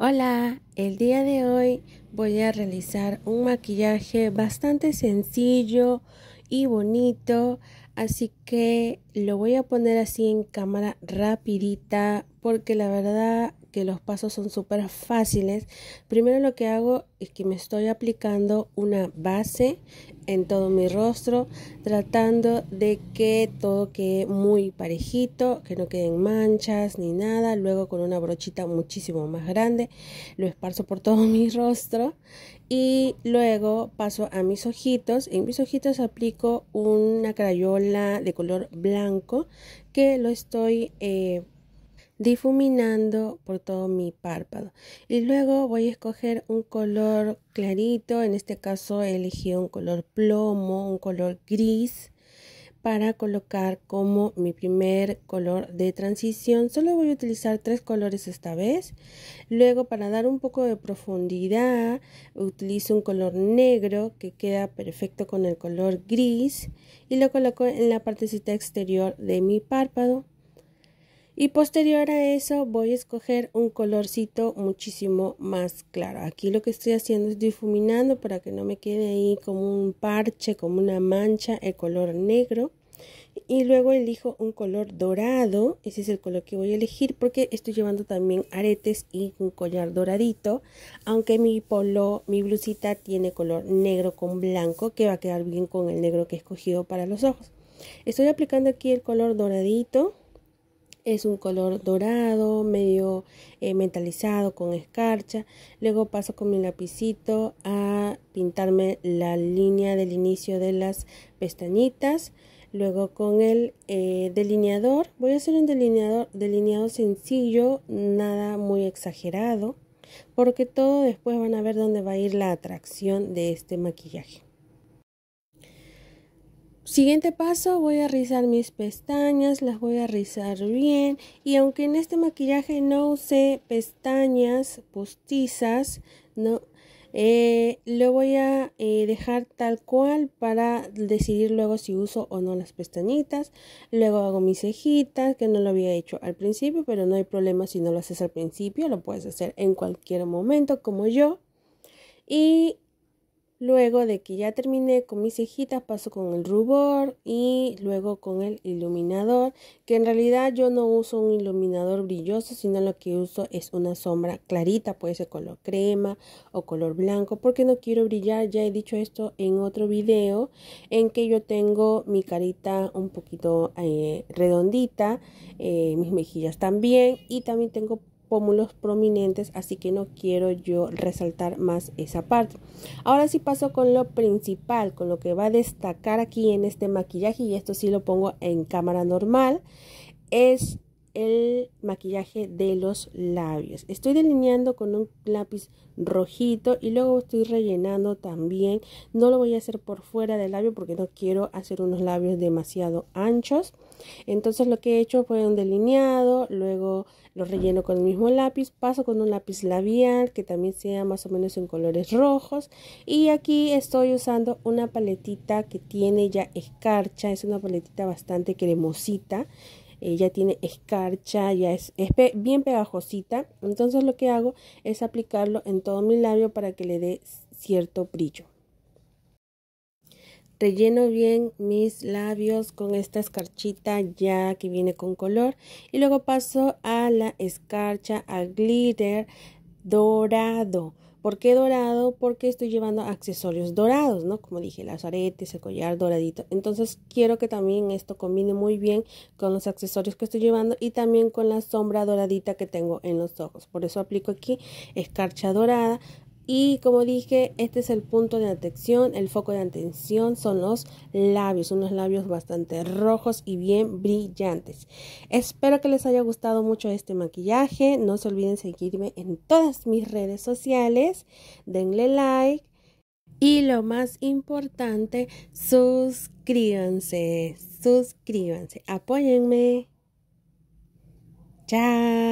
Hola, el día de hoy voy a realizar un maquillaje bastante sencillo y bonito, así que lo voy a poner así en cámara rapidita porque la verdad que los pasos son súper fáciles. Primero lo que hago es que me estoy aplicando una base en todo mi rostro, tratando de que todo quede muy parejito, que no queden manchas ni nada. Luego con una brochita muchísimo más grande lo esparzo por todo mi rostro y luego paso a mis ojitos. En mis ojitos aplico una crayola de color blanco que lo estoy... Eh, difuminando por todo mi párpado. Y luego voy a escoger un color clarito, en este caso elegí un color plomo, un color gris para colocar como mi primer color de transición. Solo voy a utilizar tres colores esta vez. Luego para dar un poco de profundidad utilizo un color negro que queda perfecto con el color gris y lo coloco en la partecita exterior de mi párpado. Y posterior a eso voy a escoger un colorcito muchísimo más claro. Aquí lo que estoy haciendo es difuminando para que no me quede ahí como un parche, como una mancha, el color negro. Y luego elijo un color dorado, ese es el color que voy a elegir porque estoy llevando también aretes y un collar doradito. Aunque mi polo, mi blusita tiene color negro con blanco que va a quedar bien con el negro que he escogido para los ojos. Estoy aplicando aquí el color doradito es un color dorado, medio eh, metalizado con escarcha. Luego paso con mi lapicito a pintarme la línea del inicio de las pestañitas. Luego con el eh, delineador, voy a hacer un delineador, delineado sencillo, nada muy exagerado, porque todo después van a ver dónde va a ir la atracción de este maquillaje. Siguiente paso, voy a rizar mis pestañas, las voy a rizar bien y aunque en este maquillaje no usé pestañas postizas, no, eh, lo voy a eh, dejar tal cual para decidir luego si uso o no las pestañitas. Luego hago mis cejitas, que no lo había hecho al principio, pero no hay problema si no lo haces al principio, lo puedes hacer en cualquier momento como yo. Y Luego de que ya terminé con mis cejitas, paso con el rubor y luego con el iluminador, que en realidad yo no uso un iluminador brilloso, sino lo que uso es una sombra clarita, puede ser color crema o color blanco, porque no quiero brillar, ya he dicho esto en otro video, en que yo tengo mi carita un poquito eh, redondita, eh, mis mejillas también, y también tengo pómulos prominentes, así que no quiero yo resaltar más esa parte. Ahora sí paso con lo principal, con lo que va a destacar aquí en este maquillaje, y esto sí lo pongo en cámara normal, es el maquillaje de los labios. Estoy delineando con un lápiz rojito y luego estoy rellenando también. No lo voy a hacer por fuera del labio porque no quiero hacer unos labios demasiado anchos. Entonces lo que he hecho fue un delineado, luego lo relleno con el mismo lápiz, paso con un lápiz labial que también sea más o menos en colores rojos y aquí estoy usando una paletita que tiene ya escarcha, es una paletita bastante cremosita ella eh, tiene escarcha, ya es, bien pegajosita. Entonces lo que hago es aplicarlo en todo mi labio para que le dé cierto brillo. Relleno bien mis labios con esta escarchita ya que viene con color y luego paso a la escarcha, a glitter dorado. ¿Por qué dorado? Porque estoy llevando accesorios dorados, ¿no? Como dije, las aretes, el collar doradito. Entonces quiero que también esto combine muy bien con los accesorios que estoy llevando y también con la sombra doradita que tengo en los ojos. Por eso aplico aquí escarcha dorada, y como dije, este es el punto de atención, el foco de atención son los labios, unos labios bastante rojos y bien brillantes. Espero que les haya gustado mucho este maquillaje, no se olviden seguirme en todas mis redes sociales, denle like y lo más importante, suscríbanse, suscríbanse, apóyenme. Chao.